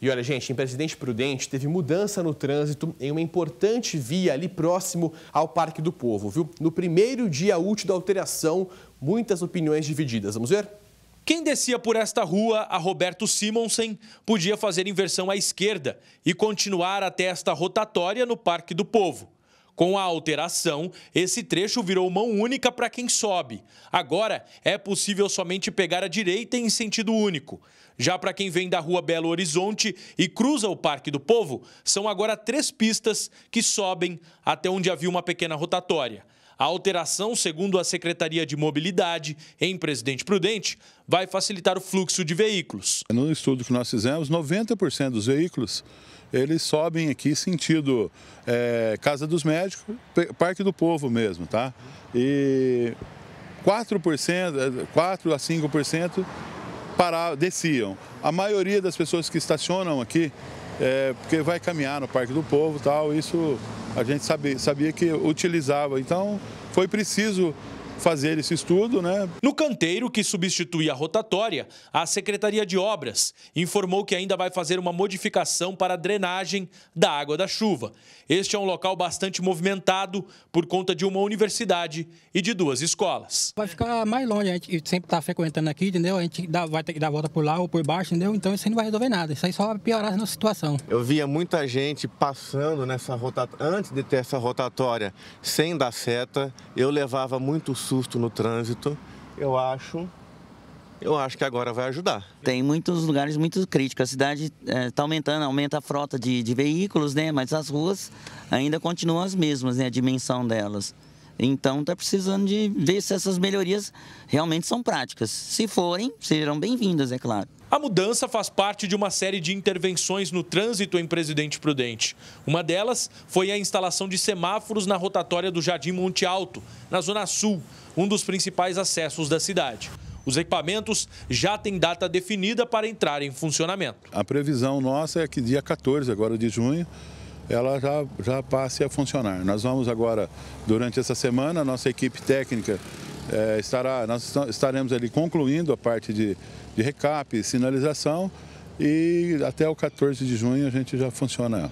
E olha, gente, em Presidente Prudente teve mudança no trânsito em uma importante via ali próximo ao Parque do Povo, viu? No primeiro dia útil da alteração, muitas opiniões divididas. Vamos ver? Quem descia por esta rua, a Roberto Simonsen, podia fazer inversão à esquerda e continuar até esta rotatória no Parque do Povo. Com a alteração, esse trecho virou mão única para quem sobe. Agora, é possível somente pegar a direita em sentido único. Já para quem vem da rua Belo Horizonte e cruza o Parque do Povo, são agora três pistas que sobem até onde havia uma pequena rotatória. A alteração, segundo a Secretaria de Mobilidade, em Presidente Prudente, vai facilitar o fluxo de veículos. No estudo que nós fizemos, 90% dos veículos eles sobem aqui sentido é, Casa dos Médicos, Parque do Povo mesmo, tá? E 4%, 4 é, a 5% para desciam. A maioria das pessoas que estacionam aqui, é, porque vai caminhar no Parque do Povo tal, isso a gente sabia, sabia que utilizava. Então foi preciso fazer esse estudo. Né? No canteiro que substitui a rotatória, a Secretaria de Obras informou que ainda vai fazer uma modificação para a drenagem da água da chuva. Este é um local bastante movimentado por conta de uma universidade e de duas escolas. Vai ficar mais longe, a gente sempre está frequentando aqui, entendeu? A gente dá, vai ter que dar volta por lá ou por baixo, entendeu? Então isso aí não vai resolver nada, isso aí é só vai piorar a nossa situação. Eu via muita gente passando nessa rotatória, antes de ter essa rotatória, sem dar seta, eu levava muito susto no trânsito, eu acho. Eu acho que agora vai ajudar. Tem muitos lugares muito críticos. A cidade está eh, é, aumentando, aumenta a frota de, de, veículos, né? Mas as ruas ainda continuam as mesmas, né? A dimensão delas. Então está precisando de ver se essas melhorias realmente são práticas. Se forem, serão bem-vindas, é claro. A mudança faz parte de uma série de intervenções no trânsito em Presidente Prudente. Uma delas foi a instalação de semáforos na rotatória do Jardim Monte Alto, na Zona Sul, um dos principais acessos da cidade. Os equipamentos já têm data definida para entrar em funcionamento. A previsão nossa é que dia 14 agora de junho ela já, já passe a funcionar. Nós vamos agora, durante essa semana, a nossa equipe técnica é, estará, nós estaremos ali concluindo a parte de, de recap, sinalização e até o 14 de junho a gente já funciona